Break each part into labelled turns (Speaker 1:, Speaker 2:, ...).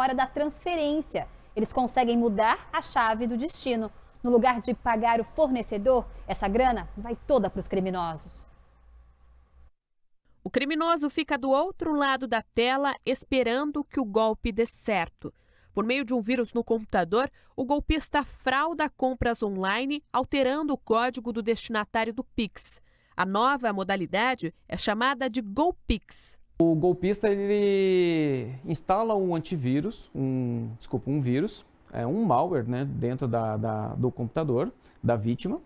Speaker 1: hora da transferência. Eles conseguem mudar a chave do destino. No lugar de pagar o fornecedor, essa grana vai toda para os criminosos. O criminoso fica do outro lado da tela esperando que o golpe dê certo. Por meio de um vírus no computador, o golpista frauda compras online, alterando o código do destinatário do Pix. A nova modalidade é chamada de GolPix.
Speaker 2: O golpista ele instala um antivírus, um, desculpa, um vírus, é, um malware né, dentro da, da, do computador da vítima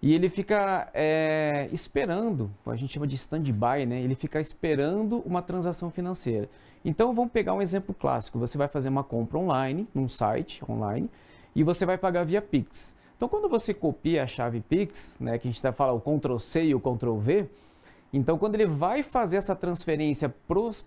Speaker 2: e ele fica é, esperando, a gente chama de stand-by, né? Ele fica esperando uma transação financeira. Então vamos pegar um exemplo clássico: você vai fazer uma compra online, num site online, e você vai pagar via Pix. Então quando você copia a chave Pix, né, que a gente está falando o Ctrl C e o Ctrl V, então, quando ele vai fazer essa transferência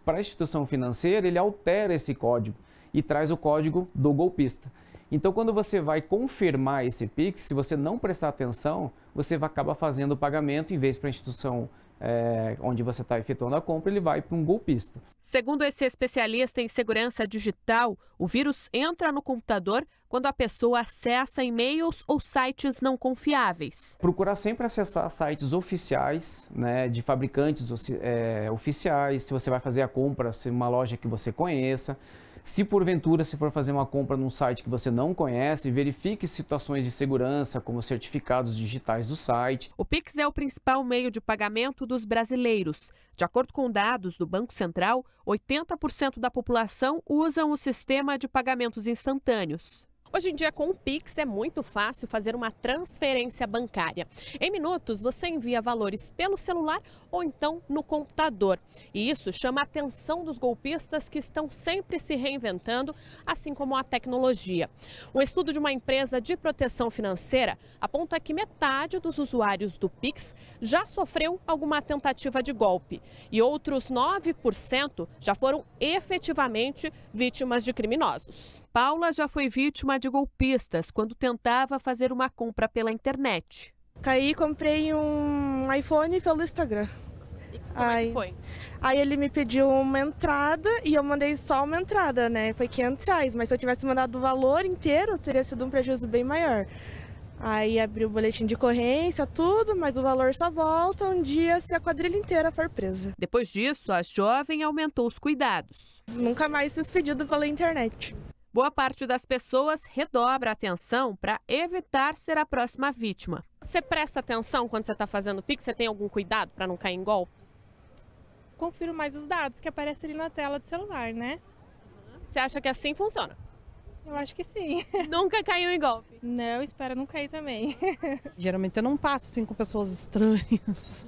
Speaker 2: para a instituição financeira, ele altera esse código e traz o código do golpista. Então, quando você vai confirmar esse PIX, se você não prestar atenção, você vai fazendo o pagamento, em vez para a instituição é, onde você está efetuando a compra, ele vai para um golpista.
Speaker 1: Segundo esse especialista em segurança digital, o vírus entra no computador quando a pessoa acessa e-mails ou sites não confiáveis.
Speaker 2: Procurar sempre acessar sites oficiais, né, de fabricantes é, oficiais, se você vai fazer a compra, se uma loja que você conheça. Se porventura se for fazer uma compra num site que você não conhece, verifique situações de segurança, como certificados digitais do site.
Speaker 1: O Pix é o principal meio de pagamento dos brasileiros. De acordo com dados do Banco Central, 80% da população usam o sistema de pagamentos instantâneos. Hoje em dia, com o Pix, é muito fácil fazer uma transferência bancária. Em minutos, você envia valores pelo celular ou então no computador. E isso chama a atenção dos golpistas que estão sempre se reinventando, assim como a tecnologia. Um estudo de uma empresa de proteção financeira aponta que metade dos usuários do Pix já sofreu alguma tentativa de golpe e outros 9% já foram efetivamente vítimas de criminosos. Paula já foi vítima de golpistas quando tentava fazer uma compra pela internet. Caí, comprei um iPhone pelo Instagram. como aí, é que foi? Aí ele me pediu uma entrada e eu mandei só uma entrada, né? Foi 500 reais, mas se eu tivesse mandado o valor inteiro, teria sido um prejuízo bem maior. Aí abri o boletim de ocorrência, tudo, mas o valor só volta um dia se a quadrilha inteira for presa. Depois disso, a jovem aumentou os cuidados. Nunca mais fiz pedido pela internet boa parte das pessoas redobra a atenção para evitar ser a próxima vítima. Você presta atenção quando você está fazendo PIX? Você tem algum cuidado para não cair em golpe? Confiro mais os dados que aparecem ali na tela do celular, né? Você acha que assim funciona? Eu acho que sim. Nunca caiu em golpe? Não, espero não cair também. Geralmente eu não passo assim com pessoas estranhas,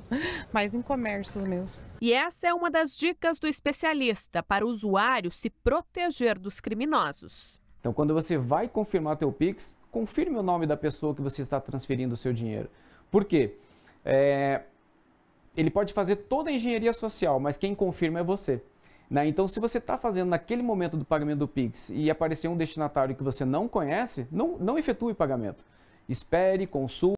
Speaker 1: mas em comércios mesmo. E essa é uma das dicas do especialista para o usuário se proteger dos criminosos.
Speaker 2: Então, quando você vai confirmar teu Pix, confirme o nome da pessoa que você está transferindo o seu dinheiro. Por quê? É... Ele pode fazer toda a engenharia social, mas quem confirma é você. Né? Então, se você está fazendo naquele momento do pagamento do Pix e aparecer um destinatário que você não conhece, não, não efetue o pagamento. Espere, consulte.